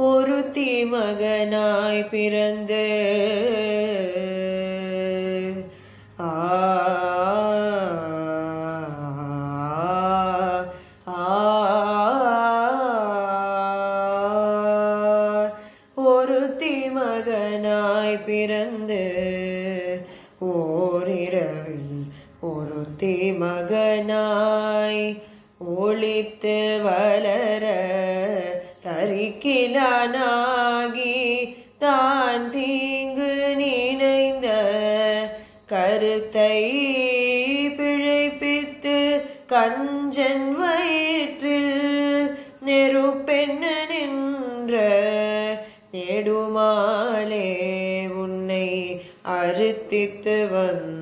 பொருத்தி மகனாய் பிறந்து ஆ ஒருத்தி மகனாய் பிறந்து ஓரிரவில் ஒருத்தி மகனாய் ஒளித்தே தானாகி தான் தீங்கு நினைந்த கருத்தை பிழைப்பித்து கஞ்சன் வயிற்றில் நெருப்பெண்ண நின்ற நெடுமாலே உன்னை அறுத்தித்து வந்த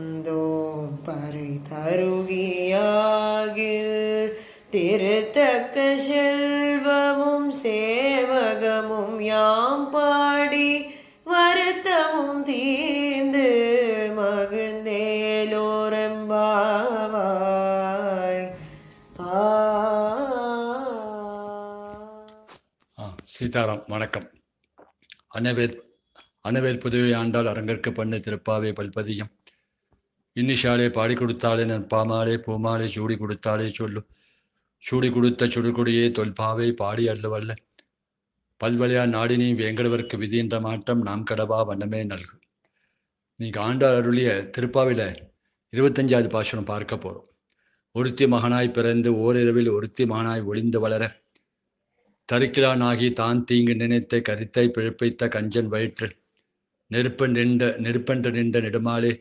நமஸ்காரம் வணக்கம் அனவேர் அனவேர் புதுவை ஆண்டால் அரங்கற்கு பண்ணு திருப்பாவே பல்பதியம் இன்னிஷாலே பாடி கொடுத்தாலே நன் பாமாலே பூமாலே சூடி கொடுத்தாலே சொல்லு சூடி கொடுத்த சுடுகுடியே தொல்பாவை பாடி அல்லவல்ல பல்வழியா நாடினி வேங்கடவர்க்கு விதின்ற மாற்றம் நாம் கடவா வண்ணமே நல்கு நீங்கள் ஆண்டாள் அருளிய திருப்பாவில இருபத்தஞ்சாவது பாசனம் பார்க்க போகிறோம் ஒருத்தி மகனாய் பிறந்து ஓரிரவில் ஒருத்தி மகனாய் ஒளிந்து வளர தருக்கிலானாகி தான் தீங்கு நினைத்த கரித்தை பிழைப்பித்த கஞ்சன் வயிற்றில் நெருப்பன் நின்ற நெருப்பென்று நின்ற நெடுமாலே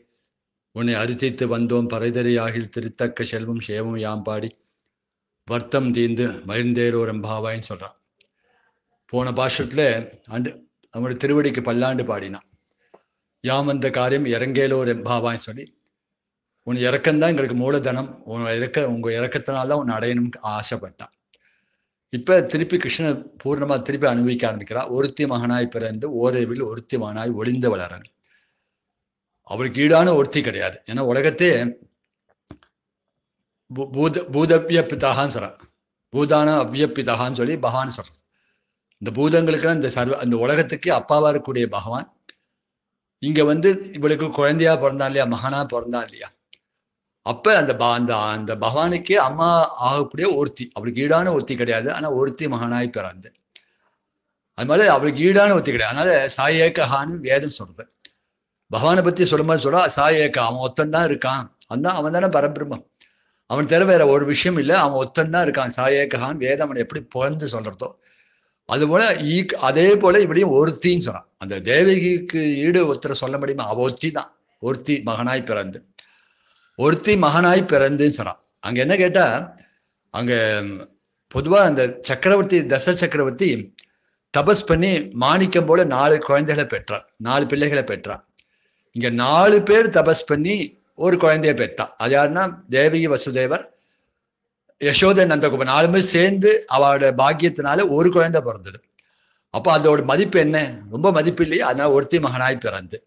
உன்னை அரிசித்து வந்தோம் பறைதறியாகில் திருத்தக்க செல்வம் சேவம் யாம்பாடி வர்த்தம் தீந்து மகிழ்ந்தேரோரம்பாவாயின்னு சொல்கிறான் போன பாஷத்தில் அண்டு அவனுடைய திருவடிக்கு பல்லாண்டு பாடினான் யாம் அந்த காரியம் இறங்கேலோர் எம்பாவான்னு சொல்லி உன் இறக்கம்தான் எங்களுக்கு மூலதனம் உன் இறக்க உங்கள் இறக்கத்தினால்தான் உன்னை அடையணும்னு ஆசைப்பட்டான் இப்போ திருப்பி கிருஷ்ண பூர்ணமாக திருப்பி அனுபவிக்க ஆரம்பிக்கிறான் ஒருத்தி மகனாய் பிறந்து ஓரவில் ஒருத்தி மகனாய் ஒளிந்து வளரன் அவளுக்கு ஈடான ஒருத்தி கிடையாது ஏன்னா உலகத்தே பூத பூதவியப்பிதாகான்னு சொல்கிறான் பூதான அவ்வியப்பிதாகான்னு சொல்லி பகவான் சொல்கிறான் இந்த பூதங்களுக்கெல்லாம் இந்த சர்வ அந்த உலகத்துக்கு அப்பாவாக இருக்கக்கூடிய பகவான் இங்கே வந்து இவளுக்கு குழந்தையா பிறந்தா இல்லையா மகனாக பிறந்தா இல்லையா அப்ப அந்த பா அந்த அந்த பகவானுக்கே அம்மா ஆகக்கூடிய ஒருத்தி அவளுக்கு ஈடான ஒருத்தி கிடையாது ஆனா ஒருத்தி மகனாய் பிறந்த அது மாதிரி அவளுக்கு ஈடான ஒருத்தி கிடையாது அதனால சாயேக்கஹான்னு வேதம் சொல்றது பகவானை பத்தி சொல்லும்போது சொல்றா சாயேக்கா அவன் ஒத்தன் தான் இருக்கான் அந்த அவன் தானே பரபிரம்மம் அவன் தவிர வேற ஒரு விஷயம் இல்லை அவன் ஒத்தன் தான் இருக்கான் சாயேக்கஹான் வேதம் அவனை எப்படி பிறந்து சொல்றதோ அதுபோல ஈ அதே போல இப்படியும் ஒருத்தின்னு சொல்றான் அந்த தேவகிக்கு ஈடு ஒருத்தரை சொல்ல முடியுமா அவ ஒருத்தி தான் ஒருத்தி மகனாய் பிறந்து ஒருத்தி மகனாய் பிறந்துன்னு சொன்னான் அங்க என்ன கேட்டா அங்க பொதுவா அந்த சக்கரவர்த்தி தச சக்கரவர்த்தி தபஸ் பண்ணி மாணிக்கம் போல நாலு குழந்தைகளை பெற்றார் நாலு பிள்ளைகளை பெற்றார் இங்க நாலு பேர் தபஸ் பண்ணி ஒரு குழந்தைய பெற்றான் அது யாருன்னா தேவகி வசுதேவர் யசோத நந்தகுமார் நாலு பேர் சேர்ந்து அவளோட பாக்கியத்தினால ஒரு குழந்தை பிறந்தது அப்போ அதோட மதிப்பு என்ன ரொம்ப மதிப்பு இல்லையா அதனால ஒருத்தி மகனாய் பிறந்து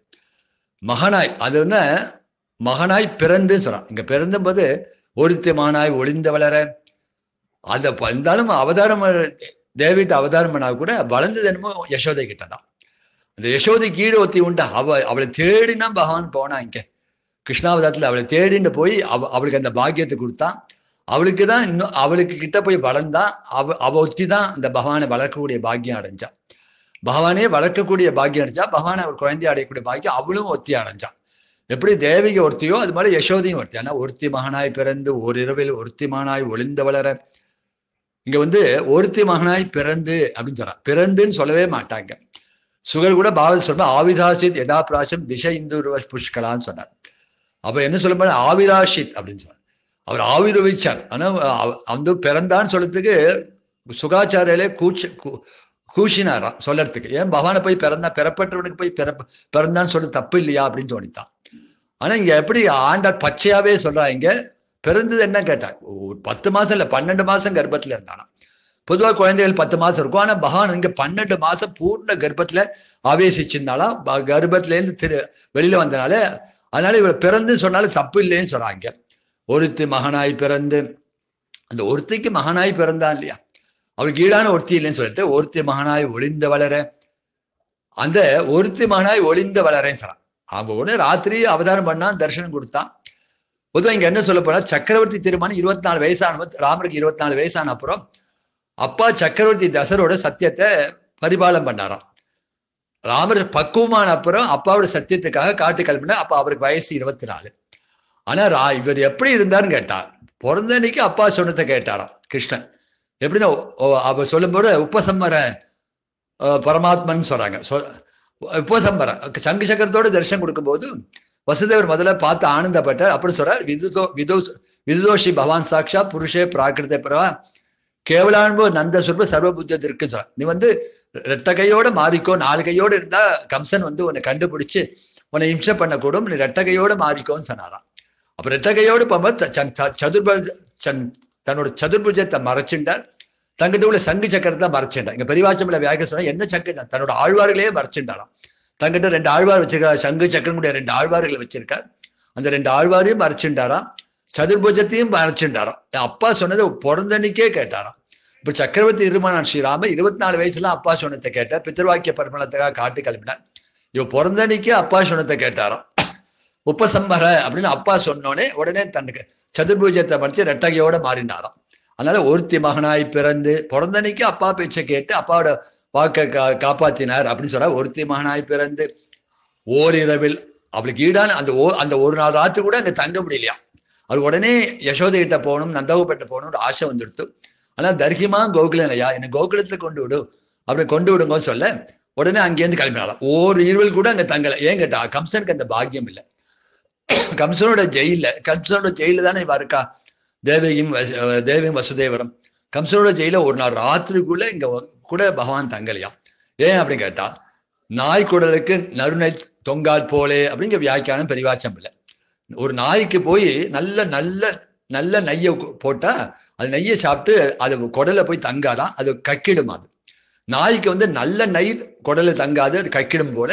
மகனாய் அது என்ன மகனாய் பிறந்துன்னு சொல்றான் இங்க போது ஒருத்த மகனாய் ஒளிந்த வளர அந்த இருந்தாலும் அவதாரம் தேவிட்டு அவதாரம் பண்ணா கூட வளர்ந்தது என்னமோ யசோதை கிட்டதான் தான் அந்த யசோதைக்கு கீழே ஒத்தி உண்டு அவ அவளை தேடினா பகவான் போனா இங்க கிருஷ்ணாவதாரத்துல அவளை தேடின்னு போய் அவ அவளுக்கு அந்த பாக்கியத்தை கொடுத்தான் அவளுக்கு தான் இன்னும் அவளுக்கு கிட்ட போய் வளர்ந்தா அவ அவ ஒத்தி தான் அந்த பகவானை வளர்க்கக்கூடிய பாக்கியம் அடைஞ்சா பகவானே வளர்க்கக்கூடிய பாக்கியம் அடைஞ்சா பகவானை அவர் குழந்தைய அடையக்கூடிய பாக்கியம் அவளும் ஒத்தி அடைஞ்சான் எப்படி தேவிகை ஒருத்தியோ அது மாதிரி யசோதையும் ஒருத்தி ஆனால் ஒருத்தி மகனாய் பிறந்து ஓரிரவில் ஒருத்தி மகனாய் ஒளிந்து வளர இங்க வந்து ஒருத்தி மகனாய் பிறந்து அப்படின்னு சொல்றான் பிறந்துன்னு சொல்லவே மாட்டாங்க சுகர் கூட பாவதி சொல்ற ஆவிதாசித் யதா பிராசம் திச இந்து புஷ்கலான்னு சொன்னார் அப்ப என்ன சொல்ல ஆவிராஷித் அப்படின்னு சொன்னார் அவர் ஆவிர்வச்சார் ஆனா அந்த பிறந்தான்னு சொல்றதுக்கு சுகாச்சாரியிலே கூச்ச கூஷினாராம் சொல்லறதுக்கு ஏன் பகவானை போய் பிறந்தா பிறப்பட்டவனுக்கு போய் பிறப்பு பிறந்தான்னு சொல்ல தப்பு இல்லையா அப்படின்னு தோணித்தான் ஆனா இங்க எப்படி ஆண்டாள் பச்சையாவே சொல்றாங்க பிறந்தது என்ன கேட்டால் ஒரு பத்து மாசம் இல்லை பன்னெண்டு மாசம் கர்ப்பத்துல இருந்தானா பொதுவாக குழந்தைகள் பத்து மாசம் இருக்கும் ஆனா பகவான் இங்க பன்னெண்டு மாசம் பூர்ண கர்ப்பத்துல ஆவேசிச்சிருந்தாலாம் கர்ப்பத்துலேருந்து திரு வெளியில வந்தனால அதனால இவள் பிறந்து சொன்னாலும் தப்பு இல்லைன்னு சொல்றாங்க ஒருத்தி மகனாய் பிறந்து அந்த ஒருத்திக்கு மகனாய் பிறந்தான் இல்லையா அவளுக்கு ஈடான ஒருத்தி இல்லைன்னு சொல்லிட்டு ஒருத்தி மகனாய் ஒளிந்து வளர அந்த ஒருத்தி மகனாய் ஒளிந்து வளரேன்னு சொல்றான் அவன் உடனே ராத்திரி அவதாரம் பண்ணான் தரிசனம் கொடுத்தான் பொதுவாக இங்க என்ன சொல்ல போனா சக்கரவர்த்தி திருமணம் இருபத்தி நாலு வயசான ராமருக்கு இருபத்தி நாலு வயசான அப்புறம் அப்பா சக்கரவர்த்தி தசரோட சத்தியத்தை பரிபாலம் பண்ணாராம் ராமர் பக்குவமான அப்புறம் அப்பாவோட சத்தியத்துக்காக காட்டு கிளம்பினா அப்ப அவருக்கு வயசு இருபத்தி நாலு ஆனால் ரா இவர் எப்படி இருந்தார்னு கேட்டார் பிறந்த அன்னைக்கு அப்பா சொன்னதை கேட்டாராம் கிருஷ்ணன் எப்படின்னா அவர் சொல்லும்போது உப்பசம்மர பரமாத்மன் சொல்கிறாங்க சொ உபசம்பரம் சக்கரத்தோடு தரிசனம் கொடுக்கும்போது வசுதேவர் முதல்ல பார்த்து ஆனந்தப்பட்டார் அப்படி சொல்றார் விதுதோ விதோ விதுதோஷி பகவான் சாட்சா புருஷே பிராகிருத பிரவா கேவலான்பு நந்த சொல்ப சர்வபுத்தியத்திற்கு சொல்றார் நீ வந்து ரெட்ட கையோட மாறிக்கோ நாலு கையோடு இருந்தா கம்சன் வந்து உன்னை கண்டுபிடிச்சு உன்னை இம்சை பண்ணக்கூடும் நீ ரெட்ட கையோடு மாறிக்கோன்னு சொன்னாராம் அப்ப ரெட்ட கையோடு போகும்போது சன் தன்னோட சதுர்புஜத்தை மறைச்சுட்டார் தங்கிட்ட உள்ள சங்கு சக்கரத்தை மறைச்சிட்டான் இங்க பெரியவாச்சமில்ல வியாக்கியம் சொன்னா என்ன சங்கு தான் தன்னோட ஆழ்வார்களையே மறைச்சிட்டாராம் தங்கிட்ட ரெண்டு ஆழ்வார் வச்சிருக்கா சங்கு சக்கரம் கூட ரெண்டு ஆழ்வார்களை வச்சிருக்கார் அந்த ரெண்டு ஆழ்வாரையும் சதுர்பூஜத்தையும் சதுர்புஜத்தையும் என் அப்பா சொன்னதை பிறந்தன்னைக்கே கேட்டாராம் இப்ப சக்கரவர்த்தி திருமணம் ஸ்ரீராம இருபத்தி நாலு வயசுல அப்பா சொன்னத்தை கேட்டார் பித்திருவாக்கிய பரிமளத்துக்காக காட்டு கிளம்பினார் இவ பிறந்தன்னைக்கே அப்பா சொன்னத்தை கேட்டாராம் உப்பசம்பர அப்படின்னு அப்பா சொன்னோடனே உடனே தன்னுக்கு சதுர்பூஜத்தை மறைச்சு ரெட்டகையோட மாறினாராம் அதனால ஒருத்தி மகனாய் பிறந்து பிறந்தனைக்கு அப்பா பேச்சை கேட்டு அப்பாவோட வாக்கை கா காப்பாத்தினார் அப்படின்னு சொன்னா ஒருத்தி மகனாய் பிறந்து ஓரிரவில் அவளுக்கு ஈடான அந்த ஓ அந்த ஒரு நாள் ராத்து கூட அங்கே தங்க முடியலையா அது உடனே யசோதை கிட்ட போகணும் நந்தகப்பட்ட போகணும்னு ஆசை வந்துடுத்து ஆனால் தர்கிமா கோகுலம் இல்லையா என்னை கோகுலத்தில் கொண்டு விடும் அப்படி கொண்டு விடுங்கன்னு சொல்ல உடனே அங்கேருந்து கிளம்பினாலாம் ஒரு இருவல் கூட அங்கே தங்கலை ஏன் கேட்டா கம்சனுக்கு அந்த பாக்கியம் இல்லை கம்சனோட ஜெயில கம்சனோட ஜெயில தானே இவா இருக்கா தேவகியும் தேவியும் வசுதேவரம் கம்சனோட ஜெயில ஒரு நாள் ராத்திரிக்குள்ள இங்க கூட பகவான் தங்கலையா ஏன் அப்படின்னு கேட்டா நாய்க்குடலுக்கு நறுநை தொங்கால் போலே அப்படிங்கிற வியாக்கியானம் பெரிவாச்சம் இல்லை ஒரு நாய்க்கு போய் நல்ல நல்ல நல்ல நெய்யை போட்டா அது நெய்யை சாப்பிட்டு அது குடலை போய் தங்காதான் அது கக்கிடும் அது நாய்க்கு வந்து நல்ல நெய் குடலை தங்காது அது கக்கிடும் போல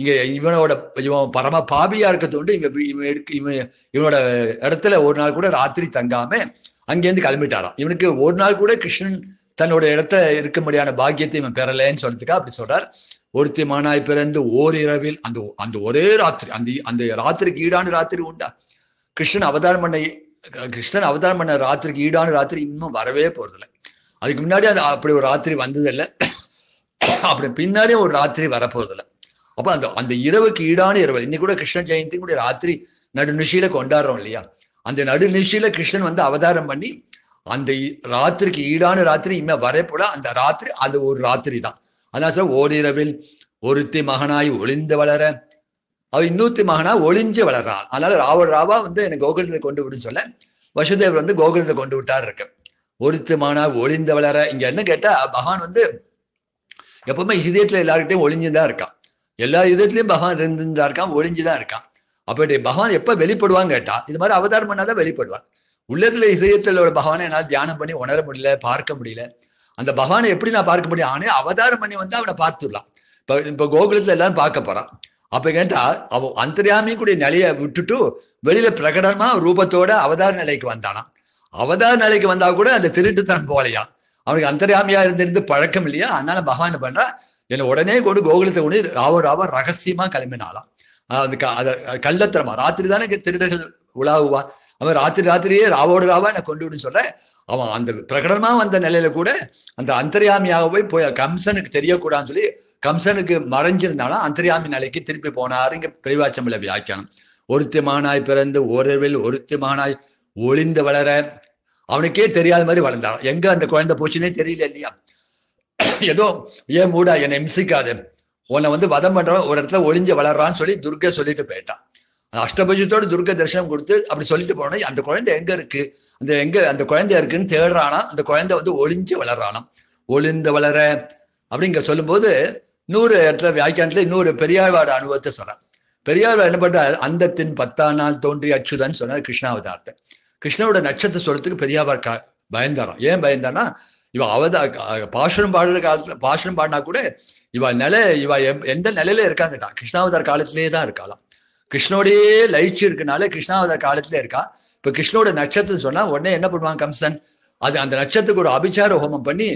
இங்க இவனோட இவன் பரம பாபியா இருக்கத்தோண்டு இங்க இவன் இவன் இவனோட இடத்துல ஒரு நாள் கூட ராத்திரி தங்காம அங்கேருந்து கிளம்பிட்டாராம் இவனுக்கு ஒரு நாள் கூட கிருஷ்ணன் தன்னோட இடத்துல இருக்கும்படியான பாக்கியத்தை இவன் பெறலைன்னு சொல்றதுக்கா அப்படி சொல்றார் ஒருத்தி மானாய் பிறந்து ஓர் இரவில் அந்த அந்த ஒரே ராத்திரி அந்த அந்த ராத்திரிக்கு ஈடான ராத்திரி உண்டா கிருஷ்ணன் அவதாரம் பண்ண கிருஷ்ணன் அவதாரம் பண்ண ராத்திரிக்கு ஈடான ராத்திரி இன்னும் வரவே போறதில்ல அதுக்கு முன்னாடி அந்த அப்படி ஒரு ராத்திரி வந்ததில்லை அப்படி பின்னாடியும் ஒரு ராத்திரி வரப்போறதில்லை அப்ப அந்த அந்த இரவுக்கு ஈடான இரவு இன்னைக்கு கூட கிருஷ்ண ஜெயந்தி கூட ராத்திரி நடுநிஷியில கொண்டாடுறோம் இல்லையா அந்த நடுநிஷியில கிருஷ்ணன் வந்து அவதாரம் பண்ணி அந்த ராத்திரிக்கு ஈடான ராத்திரி இனிமே வரப்போல அந்த ராத்திரி அது ஒரு ராத்திரி தான் அதனால சொல்ல ஓரிரவில் ஒருத்தி மகனாய் ஒளிந்து வளர அவ இன்னூத்தி மகனா ஒளிஞ்சு வளர்றான் அதனால ராவ ராவா வந்து எனக்கு கோகுலத்தை கொண்டு விடுன்னு சொல்ல வசுதேவர் வந்து கோகுலத்தை கொண்டு விட்டார் இருக்கு ஒருத்தி மகனா ஒளிந்து வளர இங்க என்ன கேட்டா பகவான் வந்து எப்பவுமே இதயத்துல எல்லாருக்கிட்டையும் ஒளிஞ்சுதான் இருக்கான் எல்லா யுதத்துலயும் பகவான் இருந்துதான் இருக்கான் ஒழிஞ்சுதான் இருக்கான் அப்படி பகவான் எப்ப வெளிப்படுவான் கேட்டா இது மாதிரி அவதாரம் பண்ணாதான் வெளிப்படுவான் உள்ளத்துல இதயத்தில் உள்ள பகவானை என்னால் தியானம் பண்ணி உணர முடியல பார்க்க முடியல அந்த பகவானை எப்படி நான் பார்க்க முடியும் ஆனே அவதாரம் பண்ணி வந்து அவனை பார்த்துடலாம் இப்போ இப்போ கோகுலத்தில் எல்லாரும் பார்க்க போறான் அப்போ கேட்டா அவன் அந்தரியாமியும் கூடிய நிலையை விட்டுட்டு வெளியில பிரகடனமா ரூபத்தோட அவதார நிலைக்கு வந்தானாம் அவதார நிலைக்கு வந்தா கூட அந்த திருட்டுத்தனம் போலையா அவனுக்கு அந்தரியாமியா இருந்திருந்து பழக்கம் இல்லையா அதனால பகவான் பண்றான் என்ன உடனே கொண்டு கோகுலத்தை கொண்டு ராவ ராவ ரகசியமா கிளம்பினாலாம் அது கள்ளத்திரமா ராத்திரி தானே திருடர்கள் உலாவுவா அவன் ராத்திரி ராத்திரியே ராவோடு ராவா என்ன கொண்டு விடுன்னு சொல்ல அவன் அந்த பிரகடனமா வந்த நிலையில கூட அந்த அந்தரியாமியாக போய் போய் கம்சனுக்கு தெரியக்கூடாதுன்னு சொல்லி கம்சனுக்கு மறைஞ்சிருந்தாலும் அந்தரியாமி நிலைக்கு திருப்பி போனாரு இங்க பெரிவாச்சமில்ல வியாக்கியானம் ஒருத்தி மானாய் பிறந்து ஓரவில் ஒருத்தி மானாய் ஒளிந்து வளர அவனுக்கே தெரியாத மாதிரி வளர்ந்தான் எங்க அந்த குழந்தை போச்சுன்னே தெரியல இல்லையா ஏதோ ஏன் மூடா என்னை இம்சிக்காது உன்னை வந்து வதம் பண்றவன் ஒரு இடத்துல ஒளிஞ்சு வளர்றான்னு சொல்லி துர்கை சொல்லிட்டு போயிட்டான் அஷ்டபஜத்தோடு துர்க தரிசனம் கொடுத்து அப்படி சொல்லிட்டு போனோம் அந்த குழந்தை எங்க இருக்கு அந்த எங்க அந்த குழந்தை இருக்குன்னு தேடுறானா அந்த குழந்தை வந்து ஒளிஞ்சு வளர்றானாம் ஒளிந்து வளர அப்படிங்க சொல்லும்போது நூறு இடத்துல வியாக்கியானத்துல இன்னொரு பெரியாழ்வாட அனுபவத்தை சொல்றான் பெரியாழ்வார் என்ன பண்றார் அந்தத்தின் பத்தாம் நாள் தோன்றி அச்சுதான்னு சொன்னார் கிருஷ்ணாவதாரத்தை கிருஷ்ணாவோட நட்சத்திர சொல்றதுக்கு பெரியாவார் பயந்தாராம் ஏன் பயந்தானா இவ அவத பாஷனம் பாடுற காலத்துல பாஷனம் பாடினா கூட இவ நில இவ எந்த நிலையில இருக்காங்கட்டா கிருஷ்ணாவதார் காலத்திலேயே தான் இருக்காளாம் கிருஷ்ணோடையே லயிச்சு இருக்கனால கிருஷ்ணாவதார் காலத்திலே இருக்கா இப்ப கிருஷ்ணோட நட்சத்திரம் சொன்னா உடனே என்ன பண்ணுவான் கம்சன் அது அந்த நட்சத்திரத்துக்கு ஒரு அபிச்சார ஹோமம் பண்ணி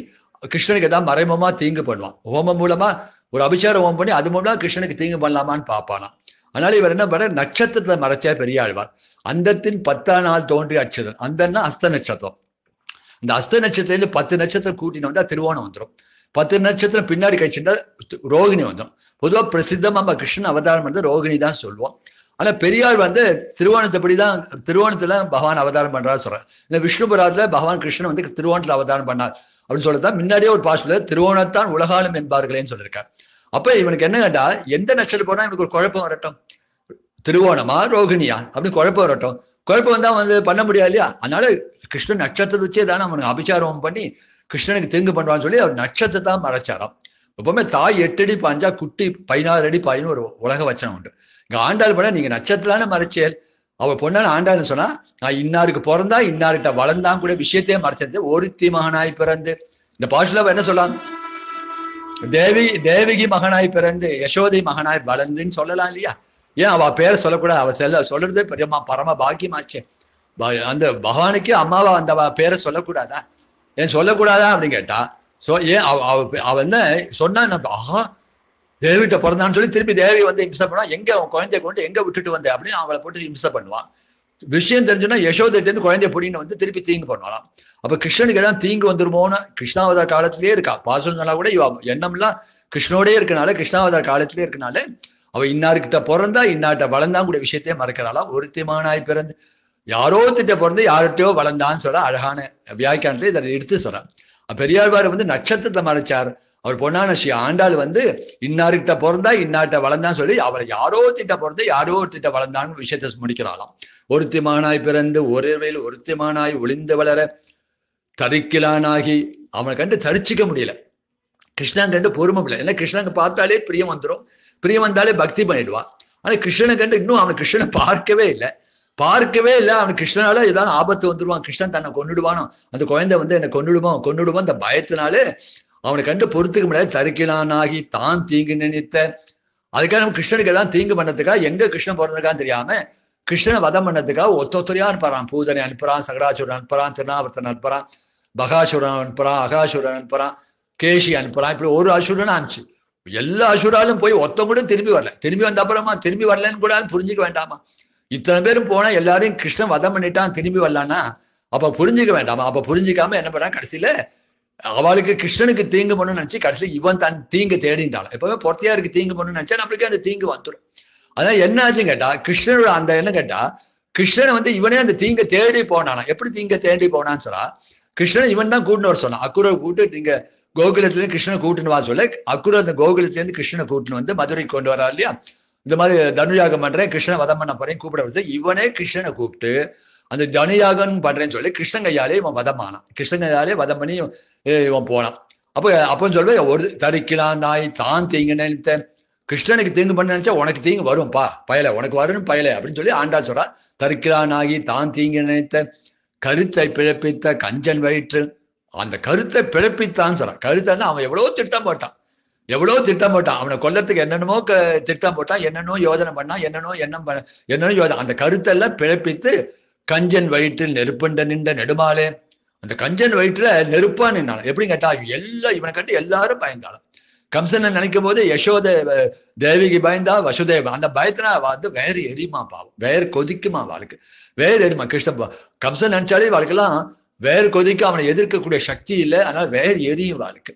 கிருஷ்ணனுக்கு ஏதாவது மறைமுகமா தீங்கு பண்ணுவான் ஹோமம் மூலமா ஒரு அபிச்சார ஹோமம் பண்ணி அது மூலமா கிருஷ்ணனுக்கு தீங்கு பண்ணலாமான்னு பார்ப்பானாம் அதனால இவர் என்ன பண்ற நட்சத்திரத்தை மறைச்சா பெரிய ஆழ்வார் அந்தத்தின் பத்தாம் நாள் தோன்றிய அச்சதன் அந்தன்னா அஸ்த நட்சத்திரம் இந்த அஸ்த நட்சத்திரத்துல பத்து நட்சத்திரம் கூட்டின்னு வந்தால் திருவோணம் வந்துடும் பத்து நட்சத்திரம் பின்னாடி கழிச்சுட்டா ரோகிணி வந்துடும் பொதுவாக பிரசித்தமாக நம்ம கிருஷ்ணன் அவதாரம் வந்து ரோகிணி தான் சொல்லுவோம் ஆனால் பெரியார் வந்து திருவோணத்தைப்படி தான் திருவோணத்தில் பகவான் அவதாரம் பண்ணுறாரு சொல்கிறேன் இல்லை விஷ்ணுபுராத்தில் பகவான் கிருஷ்ணன் வந்து திருவோணத்தில் அவதாரம் பண்ணார் அப்படின்னு சொல்லதான் முன்னாடியே ஒரு பாசத்தில் திருவோணத்தான் உலகாலம் என்பார்களேன்னு சொல்லியிருக்காரு அப்போ இவனுக்கு என்ன கேட்டா எந்த நட்சத்திரம் போனால் இவனுக்கு ஒரு குழப்பம் வரட்டும் திருவோணமா ரோகிணியா அப்படின்னு குழப்பம் வரட்டும் குழப்பம் தான் வந்து பண்ண முடியாது இல்லையா அதனால கிருஷ்ண நட்சத்திரத்தை வச்சே தானே அவனுக்கு அபிச்சாரம் பண்ணி கிருஷ்ணனுக்கு தெங்கு பண்ணுவான்னு சொல்லி அவர் நட்சத்திரத்தை தான் மறைச்சாராம் எப்பவுமே தாய் எட்டு அடி பாஞ்சா குட்டி பதினாறு அடி பாயின்னு ஒரு உலக வச்சனம் உண்டு இங்கே ஆண்டாள் படம் நீங்கள் நட்சத்திரத்தானே மறைச்சேல் அவள் பொண்ணான ஆண்டாள்னு சொன்னா நான் இன்னாருக்கு பிறந்தா இன்னார்கிட்ட வளர்ந்தான் கூட விஷயத்தையே மறைச்சது ஒருத்தி மகனாய் பிறந்து இந்த பாஷில் என்ன சொல்லலாம் தேவி தேவிகி மகனாய் பிறந்து யசோதை மகனாய் வளர்ந்துன்னு சொல்லலாம் இல்லையா ஏன் அவள் பேரை சொல்லக்கூடாது அவள் செல்ல சொல்றதே பெரியம்மா பரம பாக்கியமாச்சே அந்த பகவானுக்கு அம்மாவை அந்த பேரை சொல்லக்கூடாதா ஏன் சொல்லக்கூடாதா அப்படின்னு கேட்டா சோ ஏன் அவ என்ன சொன்னா நம்ம ஆஹா தேவிட்ட பிறந்தான்னு சொல்லி திருப்பி தேவி வந்து இம்சை பண்ணுவான் எங்க அவன் குழந்தைய கொண்டு எங்க விட்டுட்டு வந்தேன் அப்படின்னு அவளை போட்டு இம்சை பண்ணுவான் விஷயம் தெரிஞ்சுன்னா யசோதையிலேருந்து குழந்தைய பிடின்னு வந்து திருப்பி தீங்கு பண்ணுவான் அப்ப கிருஷ்ணனுக்கு எதாவது தீங்கு வந்துருமோன்னு கிருஷ்ணாவதார் காலத்திலேயே இருக்கா பாசம் கூட இவ எண்ணம்லாம் கிருஷ்ணோடே இருக்கனால கிருஷ்ணாவதார் காலத்திலேயே இருக்கனால அவ இன்னாருக்கிட்ட பிறந்தா இன்னாட்ட வளர்ந்தா கூட விஷயத்தையே மறக்கிறாளா ஒருத்திமானாய் பிறந்து யாரோ திட்ட பிறந்து யார்கிட்டயோ வளர்ந்தான்னு சொல்ல அழகான வியாக்கியானத்தை இதை எடுத்து சொல்றார் பெரியாழ்வார் வந்து நட்சத்திரத்தை மறைச்சார் அவர் பொன்னான ஸ்ரீ ஆண்டாள் வந்து இன்னார்கிட்ட பிறந்தா இன்னார்கிட்ட வளர்ந்தான்னு சொல்லி அவரை யாரோ திட்ட பிறந்து யாரோ திட்ட வளர்ந்தான்னு விஷயத்தை முடிக்கிறாளாம் ஒருத்திமானாய் பிறந்து ஒருவையில் ஒருத்திமானாய் ஒளிந்து வளர தரிக்கிலானாகி அவனை கண்டு தரிச்சிக்க முடியல கிருஷ்ணன் கண்டு பொறுமை இல்லை ஏன்னா கிருஷ்ணனுக்கு பார்த்தாலே பிரியம் வந்துடும் பிரியம் வந்தாலே பக்தி பண்ணிடுவா ஆனால் கிருஷ்ணனை கண்டு இன்னும் அவனை கிருஷ்ணனை பார்க்கவே இல்லை பார்க்கவே இல்லை அவன் கிருஷ்ணனால ஏதாவது ஆபத்து வந்துடுவான் கிருஷ்ணன் தன்னை கொண்டுடுவானோ அந்த குழந்தை வந்து என்னை கொண்டுடுவான் கொண்டுடுவான் அந்த பயத்தினாலே அவனை கண்டு பொறுத்துக்க முடியாது சறுக்கிலானாகி தான் தீங்கு நினைத்த அதுக்காக நம்ம கிருஷ்ணனுக்கு எல்லாம் தீங்கு பண்ணதுக்காக எங்க கிருஷ்ணன் பிறந்திருக்கான்னு தெரியாம கிருஷ்ணனை வதம் பண்ணதுக்காக ஒத்தொத்தரையா அனுப்புறான் பூதனை அனுப்புறான் சகராசுரன் அனுப்புறான் திருநாவர்த்தன் அனுப்புறான் பகாசுரன் அனுப்புறான் அகாசுரன் அனுப்புறான் கேஷி அனுப்புறான் இப்படி ஒரு அசுரன் அனுப்பிச்சு எல்லா அசுராலும் போய் ஒத்தவங்களும் திரும்பி வரல திரும்பி வந்த அப்புறமா திரும்பி வரலன்னு கூட புரிஞ்சுக்க வேண்டாமா இத்தனை பேரும் போனால் எல்லாரையும் கிருஷ்ணன் வதம் பண்ணிட்டான் திரும்பி வரலான்னா அப்போ புரிஞ்சிக்க வேண்டாமா அப்போ புரிஞ்சிக்காம என்ன பண்ணா கடைசியில் அவளுக்கு கிருஷ்ணனுக்கு தீங்கு பண்ணணும்னு நினச்சி கடைசியில் இவன் தன் தீங்கு தேடிட்டாள் எப்பவுமே பொறுத்தையாருக்கு தீங்கு பண்ணணும்னு நினச்சா நம்மளுக்கே அந்த தீங்கு வந்துடும் அதான் என்ன ஆச்சுன்னு கேட்டால் கிருஷ்ணனோட அந்த என்ன கேட்டால் கிருஷ்ணன் வந்து இவனே அந்த தீங்க தேடி போனானா எப்படி தீங்க தேடி போனான்னு சொன்னா கிருஷ்ணன் இவன் தான் கூட்டின்னு வர சொன்னான் அக்குரை கூட்டு நீங்க கோகுலத்துலேருந்து கிருஷ்ணனை கூட்டுன்னு வா சொல்ல அக்குரை அந்த கோகுலத்துலேருந்து கிருஷ்ணனை கூட்டுன்னு வந்து மதுரை கொண்டு வரா இல்லையா இந்த மாதிரி தனுயாகம் பண்றேன் கிருஷ்ணனை வதம் பண்ண போறேன் கூப்பிட வருது இவனே கிருஷ்ணனை கூப்பிட்டு அந்த தனுயாகம் பண்றேன்னு சொல்லி கிருஷ்ணன் கையாலே இவன் வதம் ஆனான் கிருஷ்ணன் கையாலே வதம் பண்ணி இவன் போனான் அப்போ அப்போன்னு சொல்லுவேன் ஒரு தரிக்கலாம் நாய் தான் தீங்கு நினைத்த கிருஷ்ணனுக்கு தீங்கு பண்ண நினைச்சா உனக்கு தீங்கு வரும்பா பயலை உனக்கு வரும்னு பயலை அப்படின்னு சொல்லி ஆண்டா சொல்றா தரிக்கலாம் நாகி தான் தீங்கு நினைத்த கருத்தை பிழப்பித்த கஞ்சன் வயிற்று அந்த கருத்தை பிழப்பித்தான்னு சொல்றான் கருத்தைன்னா அவன் எவ்வளோ திட்டம் போட்டான் எவ்வளோ திட்டம் போட்டான் அவனை கொல்லறதுக்கு என்னென்னமோ திட்டம் போட்டான் என்னென்னோ யோஜனை பண்ணான் என்னென்னோ எண்ணம் பண்ண என்னென்னோ யோஜனை அந்த கருத்தெல்லாம் பிழப்பித்து கஞ்சன் வயிற்றில் நெருப்புண்ட நின்ற நெடுமாலே அந்த கஞ்சன் வயிற்றுல நெருப்பான் நின்னாலும் எப்படி கேட்டா எல்லாம் இவனை கண்டு எல்லாரும் பயந்தாலும் கம்சனை நினைக்கும் போது யசோத தேவிக்கு பயந்தா வசுதேவ அந்த பயத்துல வந்து வேறு எரியுமா பாவம் வேறு கொதிக்குமா வாழ்க்கை வேறு எரியுமா கிருஷ்ண கம்சன் நினைச்சாலே வாழ்க்கெல்லாம் வேறு கொதிக்க அவனை எதிர்க்கக்கூடிய சக்தி இல்லை ஆனால் வேறு எரியும் வாழ்க்கை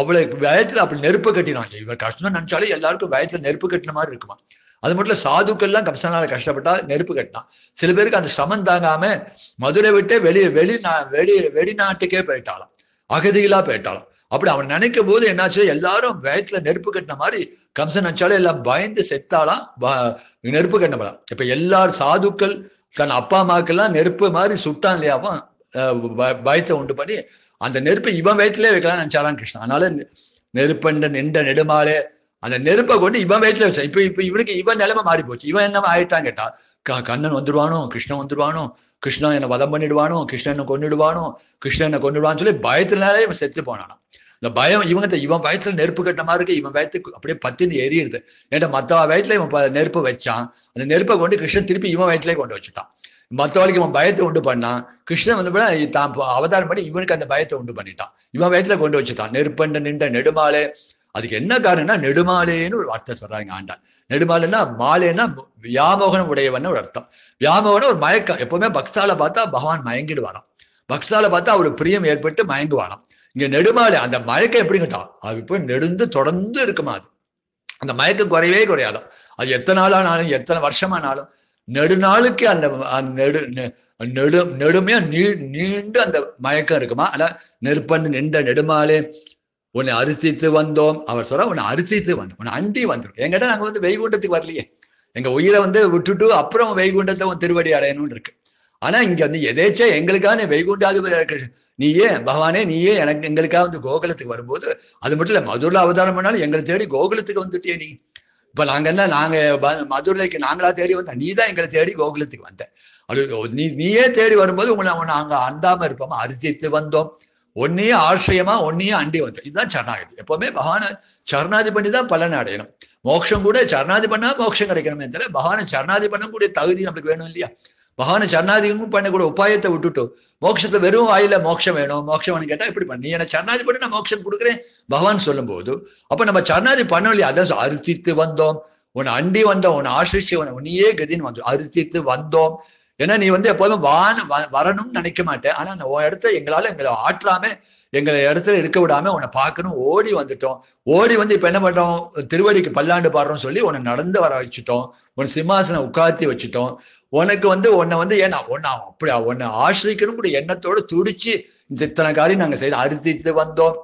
அவளுக்கு வயத்துல அப்படி நெருப்பு கட்டினாங்க இவர் கஷ்டம் நினைச்சாலே எல்லாருக்கும் வயத்துல நெருப்பு கட்டின மாதிரி இருக்குமா அது மட்டும் இல்ல சாதுக்கள்லாம் கம்சனால கஷ்டப்பட்டா நெருப்பு கட்டினான் சில பேருக்கு அந்த சிரமம் தாங்காம மதுரை விட்டே வெளி வெளிநா வெளி வெளிநாட்டுக்கே போயிட்டாலும் அகதிகளா போயிட்டாலும் அப்படி அவன் நினைக்கும் போது என்னாச்சு எல்லாரும் வயத்துல நெருப்பு கட்டின மாதிரி கம்சன் நினைச்சாலும் எல்லாம் பயந்து செத்தாலாம் நெருப்பு கட்டினா இப்ப எல்லார் சாதுக்கள் தன் அப்பா அம்மாக்கெல்லாம் நெருப்பு மாதிரி சுட்டான் இல்லையாவும் பயத்தை உண்டு பண்ணி அந்த நெருப்பை இவன் வயிற்றுலேயே வைக்கலாம்னு நினைச்சாலாம் கிருஷ்ணன் அதனால நெருப்பண்ட நின்ற நெடுமாலே அந்த நெருப்பை கொண்டு இவன் வயிற்றுல வச்சா இப்போ இப்ப இவனுக்கு இவன் நிலைமை மாறி போச்சு இவன் என்ன ஆயிட்டான் கேட்டா கண்ணன் வந்துடுவானோ கிருஷ்ணன் வந்துடுவானோ கிருஷ்ணன் என்னை வதம் பண்ணிடுவானோ கிருஷ்ணன் கொண்டுடுவானோ கிருஷ்ணன் கொண்டுடுவான்னு சொல்லி பயத்தினாலே இவன் செத்து போனானா இந்த பயம் இவங்க இவன் வயத்துல நெருப்பு கட்ட மாதிரி இருக்கு இவன் வயத்துக்கு அப்படியே பத்தி எரியுது ஏன்னா மற்ற வயத்துல இவன் நெருப்பு வச்சான் அந்த நெருப்பை கொண்டு கிருஷ்ணன் திருப்பி இவன் வயத்துலயே கொண்டு வச்சுட்டான் மற்றவளுக்கு இவன் பயத்தை உண்டு பண்ணான் கிருஷ்ணன் வந்து தான் அவதாரம் பண்ணி இவனுக்கு அந்த பயத்தை உண்டு பண்ணிட்டான் இவன் வயத்துல கொண்டு வச்சுட்டான் நெருப்பண்ட நின்ற நெடுமாலே அதுக்கு என்ன காரணம்னா நெடுமாலேன்னு ஒரு வார்த்தை சொல்றாங்க ஆண்டா நெடுமாலைன்னா மாலைன்னா வியாமோகனம் உடையவன் ஒரு அர்த்தம் வியாமோகனம் ஒரு மயக்கம் எப்பவுமே பக்தால பார்த்தா பகவான் மயங்கிடுவாராம் பக்தால பார்த்தா அவரு பிரியம் ஏற்பட்டு மயங்குவாராம் இங்க நெடுமாலை அந்த மயக்கம் எப்படி கேட்டான் அது இப்போ நெடுந்து தொடர்ந்து இருக்குமா அது அந்த மயக்கம் குறையவே குறையாதான் அது எத்தனை நாளானாலும் எத்தனை வருஷமானாலும் நெடுநாளுக்கு அந்த நெடு நெடு நெடுமையா நீ நீண்டு அந்த மயக்கம் இருக்குமா அல்ல நெருப்பன் நின்ற நெடுமாலே உன்னை அரிசித்து வந்தோம் அவர் சொல்ற உன்னை அரிசித்து வந்தோம் உன்னை அண்டி வந்துடும் எங்கிட்ட நாங்க வந்து வைகுண்டத்துக்கு வரலையே எங்க உயிரை வந்து விட்டுட்டு அப்புறம் வைகுண்டத்தை திருவடி அடையணும்னு இருக்கு ஆனா இங்க வந்து எதேச்சா எங்களுக்கான வைகுண்டாதிபதி இருக்கு நீயே பகவானே நீயே எனக்கு எங்களுக்காக வந்து கோகுலத்துக்கு வரும்போது அது மட்டும் இல்ல மதுரில் அவதாரம் பண்ணாலும் எங்களை தேடி கோகுலத்துக்கு வந்துட்டியே நீ இப்போ நாங்க என்ன நாங்க மதுரைக்கு நாங்களா தேடி வந்தோம் நீ தான் எங்களை தேடி கோகுலத்துக்கு வந்த அது நீ நீயே தேடி வரும்போது உங்களை நாங்க அண்டாமல் இருப்போம் அரிசித்து வந்தோம் ஒன்னையே ஆசிரியமா ஒன்னையே அண்டி வந்தோம் இதுதான் சரணாகதி எப்பவுமே பகவான சரணாதி பண்ணி தான் பலன் அடையணும் மோட்சம் கூட சரணாதி பண்ணா மோட்சம் கிடைக்கணுமே தவிர பகவான சரணாதி பண்ணக்கூடிய தகுதி நம்மளுக்கு வேணும் இல்லையா மகான சரணாதிகமும் பண்ணக்கூட உபாயத்தை விட்டுட்டோம் மோட்சத்தை வெறும் ஆயில மோட்சம் வேணும் மோட்சம் வேணும் கேட்டா இப்படி பண்ணி என சரணாதி பண்ணி நான் மோட்சம் கொடுக்குறேன் பகவான் சொல்லும் போது அப்ப நம்ம சரணாதி பண்ண இல்லையா அதை அறுத்தித்து வந்தோம் உன்னை அண்டி வந்தோம் உன் ஆசிரிச்சு வந்தோம் உன்னையே கதின்னு வந்தோம் அறுத்தித்து வந்தோம் ஏன்னா நீ வந்து எப்போதும் வான வரணும்னு நினைக்க மாட்டேன் ஆனா உன் இடத்த எங்களால எங்களை ஆற்றாம எங்களை இடத்துல இருக்க விடாம உன்னை பார்க்கணும் ஓடி வந்துட்டோம் ஓடி வந்து இப்ப என்ன பண்றோம் திருவடிக்கு பல்லாண்டு பாடுறோம் சொல்லி உன்னை நடந்து வர வச்சுட்டோம் உன் சிம்மாசனம் உட்காத்தி வச்சுட்டோம் உனக்கு வந்து உன்னை வந்து ஏன்னா ஒன்னா அப்படி உன்னை கூட எண்ணத்தோடு துடிச்சு இத்தனை காரியம் நாங்கள் செய்து அறுத்து வந்தோம்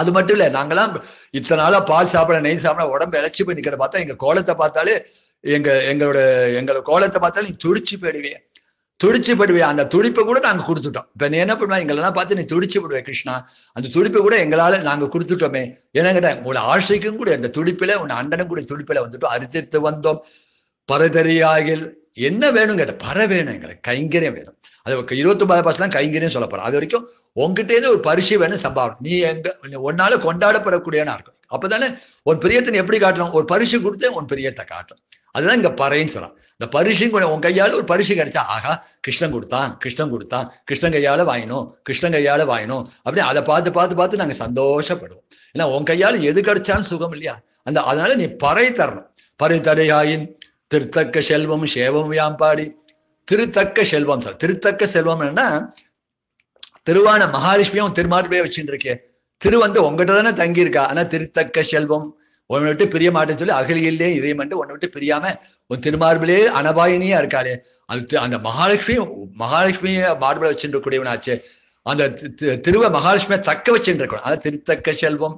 அது மட்டும் இல்லை நாங்களாம் இத்தனை நாளாக பால் சாப்பிட நெய் சாப்பிட உடம்பு இழைச்சி போய் நிற்கிற பார்த்தா எங்கள் கோலத்தை பார்த்தாலே எங்கள் எங்களோட எங்களோட கோலத்தை பார்த்தாலும் நீ துடிச்சு போயிடுவேன் துடிச்சு போயிடுவேன் அந்த துடிப்பை கூட நாங்கள் கொடுத்துட்டோம் இப்போ நீ என்ன பண்ணுவா எங்களெல்லாம் பார்த்து நீ துடிச்சு போடுவேன் கிருஷ்ணா அந்த துடிப்பை கூட எங்களால் நாங்கள் கொடுத்துட்டோமே ஏன்னா கேட்டேன் உங்களை ஆசைக்கும் கூட அந்த துடிப்பில் உன் அண்டனும் கூட துடிப்பில் வந்துட்டோம் அரிசித்து வந்தோம் பறை என்ன வேணும் கேட்ட பறை வேணும் எங்களுக்கு கைங்கரியம் வேணும் அது இருபத்தி ஒன்பது பாசலாம் கைங்கரியம் சொல்ல போறோம் அது வரைக்கும் உங்ககிட்டேருந்து ஒரு பரிசு வேணும் சம்பாவனம் நீ எங்க ஒன்னால கொண்டாடப்படக்கூடியனா இருக்கும் அப்பதானே உன் பிரியத்தனை எப்படி காட்டணும் ஒரு பரிசு கொடுத்து உன் பிரியத்தை காட்டணும் அதுதான் இங்க பறைன்னு சொல்றான் இந்த பரிசு கூட உன் கையால ஒரு பரிசு கிடைச்சா ஆகா கிருஷ்ணன் கொடுத்தான் கிருஷ்ணன் கொடுத்தான் கிருஷ்ணன் கையால வாங்கினோம் கிருஷ்ணன் கையால வாங்கினோம் அப்படின்னு அதை பார்த்து பார்த்து பார்த்து நாங்க சந்தோஷப்படுவோம் ஏன்னா உன் கையால எது கிடைச்சாலும் சுகம் இல்லையா அந்த அதனால நீ பறை தரணும் பறை தடையாயின் திருத்தக்க செல்வம் சேவம் வியாம்பாடி திருத்தக்க செல்வம் சார் திருத்தக்க செல்வம் என்ன திருவான மகாலட்சுமியும் திருமாட்டுடைய வச்சுட்டு இருக்கே திரு வந்து உங்ககிட்ட தானே தங்கியிருக்கா ஆனா திருத்தக்க செல்வம் உன்னை விட்டு பிரிய மாட்டேன்னு சொல்லி அகலியிலே இதயம் மட்டும் உன்னை விட்டு பிரியாம உன் திருமார்பிலே அனபாயினியா இருக்காளே அது அந்த மகாலட்சுமி மகாலட்சுமிய மார்பில வச்சுட்டு கூடியவனாச்சு அந்த திருவ மகாலட்சுமியை தக்க வச்சுட்டு இருக்கணும் அதாவது திருத்தக்க செல்வம்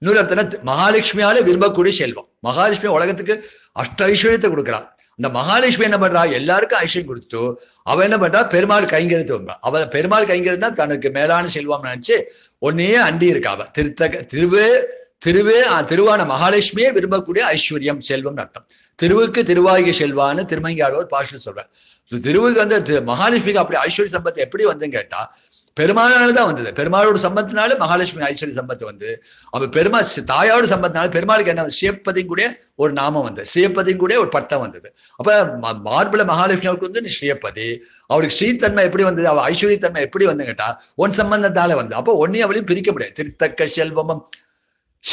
இன்னொரு மகாலட்சுமியால விரும்பக்கூடிய செல்வம் மகாலட்சுமி உலகத்துக்கு அஷ்ட ஐஸ்வர்யத்தை கொடுக்குறான் அந்த மகாலட்சுமி என்ன பண்றா எல்லாருக்கும் ஐஸ்வர்யம் கொடுத்துட்டு அவன் என்ன பண்றா பெருமாள் கைங்கிறது அவ பெருமாள் கைங்கிறது தான் தனக்கு மேலான செல்வம் நினைச்சு ஒன்னையே அண்டி இருக்கா அவ திருத்தக திருவே திருவே திருவான மகாலட்சுமியே விரும்பக்கூடிய ஐஸ்வர்யம் செல்வம் அர்த்தம் திருவுக்கு திருவாகிய செல்வான்னு திருமங்கியாளர் பாஷன் சொல்றேன் திருவுக்கு வந்து மகாலட்சுமிக்கு அப்படி ஐஸ்வர்ய சம்பத்து எப்படி வந்துன்னு கேட்டா பெருமானால தான் வந்தது பெருமாளோட சம்பத்தினால மகாலட்சுமி ஐஸ்வர்ய சம்பத்து வந்து அப்ப பெருமா தாயோட சம்பத்தினால பெருமாளுக்கு என்ன ஸ்ரீபதியும் கூட ஒரு நாமம் வந்தது ஸ்ரீபதியும் கூட ஒரு பட்டம் வந்தது அப்ப மார்பிள மகாலட்சுமி அவருக்கு வந்து ஸ்ரீபதி அவளுக்கு ஸ்ரீத்தன்மை எப்படி வந்தது அவள் ஐஸ்வர்யத்தன்மை எப்படி வந்து கேட்டா உன் சம்பந்தத்தால வந்து அப்போ ஒன்னையும் அவளையும் பிரிக்க முடியாது திருத்தக்க செல்வமும்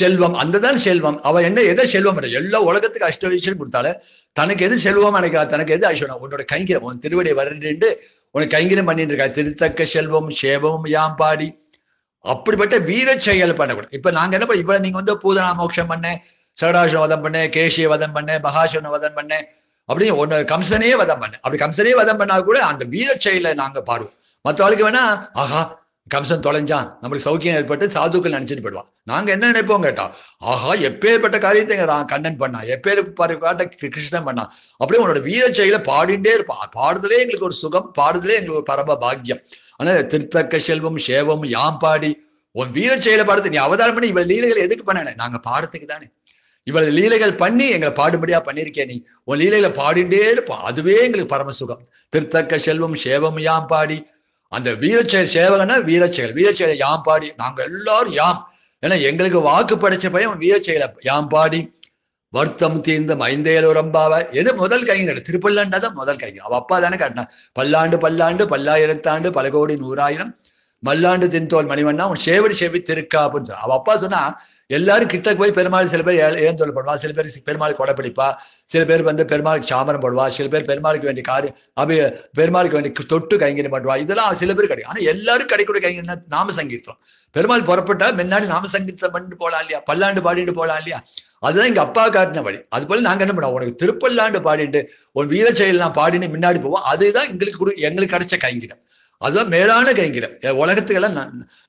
செல்வம் அந்த தான் செல்வம் அவ என்ன எதை செல்வம் எல்லா உலகத்துக்கு அஷ்டவிஷயம் கொடுத்தால தனக்கு எது செல்வம் நினைக்கிறா தனக்கு எது ஐஸ்வர்யம் உன்னோட கைங்கிற உன் திருவடி வரண்டு உனக்கு கைங்கரியம் பண்ணிட்டு இருக்க திருத்தக்க செல்வம் சேவம் யாம் பாடி அப்படிப்பட்ட வீர செயல் பண்ணக்கூடாது இப்ப நாங்க என்ன இவ்வளவு நீங்க வந்து பூதனா மோட்சம் பண்ண சடாசன வதம் பண்ண கேசிய வதம் பண்ண மகாசன வதம் பண்ண அப்படின்னு ஒன்னு கம்சனையே வதம் பண்ண அப்படி கம்சனையே வதம் பண்ணா கூட அந்த வீர செயலை நாங்க பாடுவோம் மற்றவர்களுக்கு ஆளுக்கு வேணா ஆஹா கம்சன் தொலைஞ்சான் நம்மளுக்கு சௌக்கியம் ஏற்பட்டு சாதுக்கள் நினைச்சிட்டு போயிடுவான் நாங்க என்ன நினைப்போம் கேட்டா ஆஹா எப்பேற்பட்ட காரியத்தை கண்ணன் பண்ணா எப்பேற்பட்ட கிருஷ்ணன் பண்ணான் அப்படியே உன்னோட வீர செயல பாடிண்டே இருப்பான் பாடுதலே எங்களுக்கு ஒரு சுகம் பாடுதலே எங்களுக்கு ஒரு பரம பாக்கியம் ஆனா திருத்தக்க செல்வம் சேவம் யாம் பாடி உன் வீர செயல பாடுறது நீ அவதாரம் பண்ணி இவள் லீலைகள் எதுக்கு பண்ணனே நாங்க பாடத்துக்கு தானே இவள் லீலைகள் பண்ணி எங்களை பாடுபடியா பண்ணியிருக்கே நீ உன் லீலைகளை பாடிண்டே இருப்பான் அதுவே எங்களுக்கு பரம சுகம் திருத்தக்க செல்வம் சேவம் யாம் பாடி அந்த வீரச்செயல் சேவகன்னா வீரச்செயல் வீரச்செயலை யாம் பாடி நாங்கள் எல்லாரும் யாம் ஏன்னா எங்களுக்கு வாக்கு படைச்ச பையன் வீரச்செயலை யாம் பாடி வருத்தம் தீர்ந்த மைந்தேலுரம்பாவ எது முதல் கலைஞர் திருப்பல்லாண்டா தான் முதல் கைங்க அவள் அப்பா தானே காட்டினான் பல்லாண்டு பல்லாண்டு பல்லாயிரத்தாண்டு பல கோடி நூறாயிரம் மல்லாண்டு தின்தோல் மணிவண்ணா உன் சேவடி செவி அப்படின்னு சொன்னான் அவள் அப்பா சொன்னா எல்லாரும் கிட்ட போய் பெருமாள் சில பேர் ஏந்தோல் பண்ணுவா சில பேர் பெருமாள் கொடைப்பிடிப்பா சில பேர் வந்து பெருமாளுக்கு சாமரம் போடுவா சில பேர் பெருமாளுக்கு வேண்டிய காரி அபி பெருமாளுக்கு வேண்டிய தொட்டு கைங்கரியம் பண்ணுவா இதெல்லாம் சில பேர் கிடைக்கும் ஆனா எல்லாரும் கிடைக்கூடிய கைங்கரியம் நாம சங்கீர்த்தம் பெருமாள் புறப்பட்டா முன்னாடி நாம சங்கீர்த்தம் பண்ணிட்டு போலாம் இல்லையா பல்லாண்டு பாடிட்டு போலாம் இல்லையா அதுதான் எங்க அப்பா காட்டின வழி அது போல நாங்க என்ன பண்ணுவோம் உனக்கு திருப்பல்லாண்டு பாடிட்டு உன் செயல் நான் பாடின்னு முன்னாடி போவோம் அதுதான் எங்களுக்கு எங்களுக்கு கிடைச்ச கைங்கரியம் அதுதான் மேலான கைங்கிலம் உலகத்துக்கெல்லாம்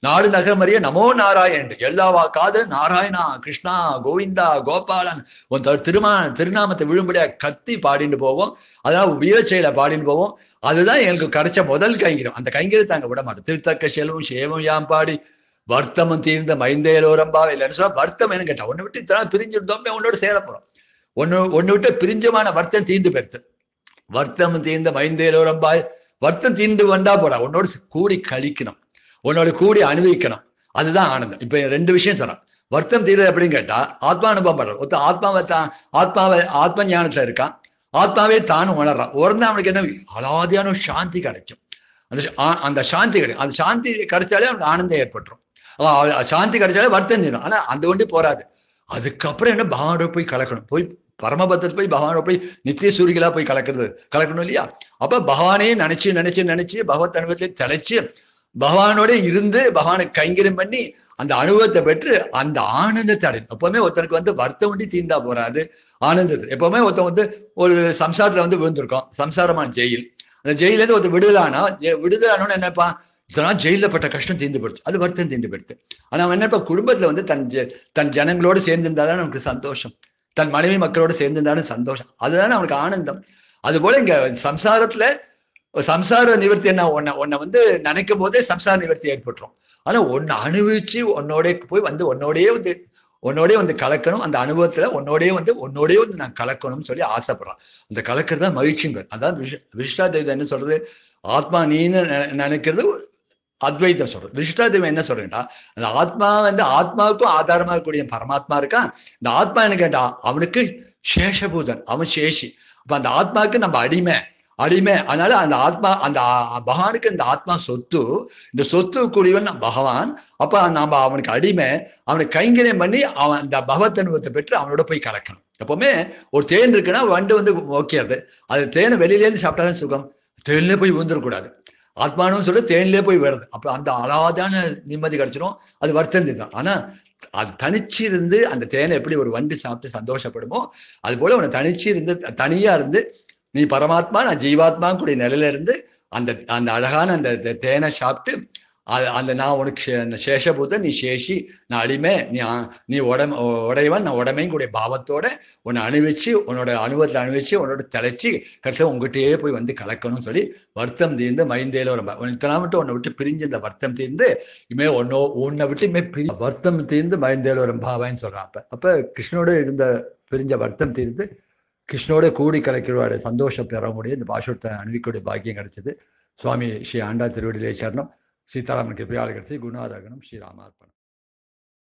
நாடு நகமறிய நமோ நாராயண் எல்லாவா காது நாராயணா கிருஷ்ணா கோவிந்தா கோபாலன் உன் திருமா திருநாமத்தை விழும்படியா கத்தி பாடிட்டு போவோம் அதாவது வீரச்செயலை பாடிட்டு போவோம் அதுதான் எங்களுக்கு கிடைச்ச முதல் கைங்கிலம் அந்த கைங்கிலத்தை அங்கே விட மாட்டோம் திருத்தக்க செல்வம் சேவம் யாம் பாடி வர்த்தமும் தீர்ந்த மைந்தேலோரம்பாவை இல்லைன்னு சொல்ல வர்த்தம் என்ன கேட்டா ஒன்று விட்டு இத்தனை பிரிஞ்சிருந்தோம் உன்னோட சேர போறோம் ஒன்று ஒன்று விட்டு பிரிஞ்சமான வருத்தம் தீர்ந்து பெருத்து வர்த்தமம் தீர்ந்த மைந்தேலோரம்பாய் வருத்தம் தீர்ந்து வந்தா போடா உன்னோட கூடி கழிக்கணும் உன்னோட கூடி அனுபவிக்கணும் அதுதான் ஆனந்தம் இப்போ ரெண்டு விஷயம் சொன்னான் வருத்தம் தீர்வு அப்படின்னு கேட்டா ஆத்மா அனுபவம் பண்றான் ஒருத்த ஆத்மாவை தான் ஆத்மாவை ஆத்ம ஞானத்துல இருக்கான் ஆத்மாவே தானும் உணர்றான் உணர்ந்தா அவனுக்கு என்ன அலாதியான ஒரு சாந்தி கிடைக்கும் அந்த அந்த சாந்தி கிடைக்கும் அந்த சாந்தி கிடைச்சாலே அவனுக்கு ஆனந்தம் ஏற்பட்டுரும் சாந்தி கிடைச்சாலே வருத்தம் தீரும் ஆனா அந்த ஒண்டி போராது அதுக்கப்புறம் என்ன பாவோட போய் கலக்கணும் போய் பரமபத்தில் போய் பகவானை போய் நித்திய சூரியலா போய் கலக்கிறது கலக்கணும் இல்லையா அப்ப பகவானே நினைச்சு நினைச்சு நினைச்சு பகவத் அனுபவத்தை தலைச்சு பகவானோட இருந்து பகவானை கைங்கரியம் பண்ணி அந்த அனுபவத்தை பெற்று அந்த ஆனந்தத்தை அடையும் எப்பவுமே ஒருத்தனுக்கு வந்து வருத்தம் ஒண்டி தீந்தா போறாது ஆனந்தத்தை எப்பவுமே ஒருத்தன் வந்து ஒரு சம்சாரத்துல வந்து விழுந்திருக்கோம் சம்சாரமான ஜெயில் அந்த ஜெயிலேருந்து ஒருத்தர் விடுதலானா விடுதலானோன்னு நினைப்பான் இதெல்லாம் ஜெயிலில் பட்ட கஷ்டம் தீர்ந்து போடுது அது வருத்தம் தீர்ந்து போடுது ஆனால் அவன் என்ன குடும்பத்தில் வந்து தன் தன் ஜனங்களோடு சேர்ந்திருந்தாதான் நமக்கு சந்தோஷம் தன் மனைவி மக்களோடு சேர்ந்திருந்தாலும் சந்தோஷம் அதுதானே அவனுக்கு ஆனந்தம் அதுபோல இங்க சம்சாரத்துல சம்சார நிவர்த்தி என்ன உன்னை உன்னை வந்து நினைக்கும் போதே சம்சார நிவர்த்தி ஏற்பட்டுரும் ஆனா ஒன்னு அனுபவிச்சு உன்னோடய போய் வந்து உன்னோடயே வந்து உன்னோடய வந்து கலக்கணும் அந்த அனுபவத்துல உன்னோடய வந்து உன்னோடய வந்து நான் கலக்கணும்னு சொல்லி ஆசைப்படுறான் அந்த கலக்கிறது தான் மகிழ்ச்சிங்க அதாவது விஷ விஷாதேவி என்ன சொல்றது ஆத்மா நீன்னு நினைக்கிறது அத்வைத்தம் சொல்றோம் விசிஷ்டாத்வைம் என்ன சொல்றேன்டா அந்த ஆத்மா வந்து ஆத்மாவுக்கும் ஆதாரமா இருக்கக்கூடிய பரமாத்மா இருக்கான் இந்த ஆத்மா என்ன கேட்டா அவனுக்கு சேஷபூதன் அவன் சேஷி அப்ப அந்த ஆத்மாவுக்கு நம்ம அடிமை அடிமை அதனால அந்த ஆத்மா அந்த பகவானுக்கு இந்த ஆத்மா சொத்து இந்த சொத்து கூடியவன் பகவான் அப்ப நாம அவனுக்கு அடிமை அவனை கைங்கரியம் பண்ணி அவன் அந்த பகவத்தனுபவத்தை பெற்று அவனோட போய் கலக்கணும் எப்பவுமே ஒரு தேன் இருக்குன்னா வண்டு வந்து ஓகே அது தேனை வெளியிலேருந்து சாப்பிட்டாதான் சுகம் தேனிலே போய் விழுந்துடக்கூடாது ஆத்மானு சொல்ல தேனிலே போய் வருது அப்போ அந்த அலாதான நிம்மதி கிடைச்சிடும் அது வருத்தம் தான் ஆனால் அது தனிச்சு இருந்து அந்த தேனை எப்படி ஒரு வண்டி சாப்பிட்டு சந்தோஷப்படுமோ அது போல உன்னை தனிச்சு இருந்து தனியா இருந்து நீ பரமாத்மா நான் ஜீவாத்மா கூடிய நிலையில இருந்து அந்த அந்த அழகான அந்த தேனை சாப்பிட்டு அந்த நான் உனக்கு அந்த சேஷபூத நீ சேஷி நான் அடிமை நீ நீ உடம்பு உடையவன் நான் கூடிய பாவத்தோட உன்னை அணிவிச்சு உன்னோட அனுபவத்தில் அணிவிச்சு உன்னோட தலைச்சி கடைசியாக உங்ககிட்டயே போய் வந்து கலக்கணும்னு சொல்லி வருத்தம் தீர்ந்து மைந்தேல ஒரு இத்தனை மட்டும் உன்னை விட்டு பிரிஞ்சு இந்த வருத்தம் தீர்ந்து இமே ஒன்னோ உன்னை விட்டு இமே பிரி வருத்தம் தீர்ந்து மைந்தேல ஒரு பாவான்னு சொல்கிறான் அப்போ அப்போ கிருஷ்ணோட இருந்த பிரிஞ்ச வருத்தம் தீர்ந்து கிருஷ்ணோட கூடி கலைக்கிறவாட சந்தோஷம் பெற முடியும் இந்த பாஷத்தை அணிவிக்கூடிய பாக்கியம் கிடைச்சது சுவாமி ஸ்ரீ ஆண்டா திருவடியிலே சரணம் சீதாராமனுக்கு பிரியாளி கடைசி குணாதகனம் ஸ்ரீராமார்ப்பணம்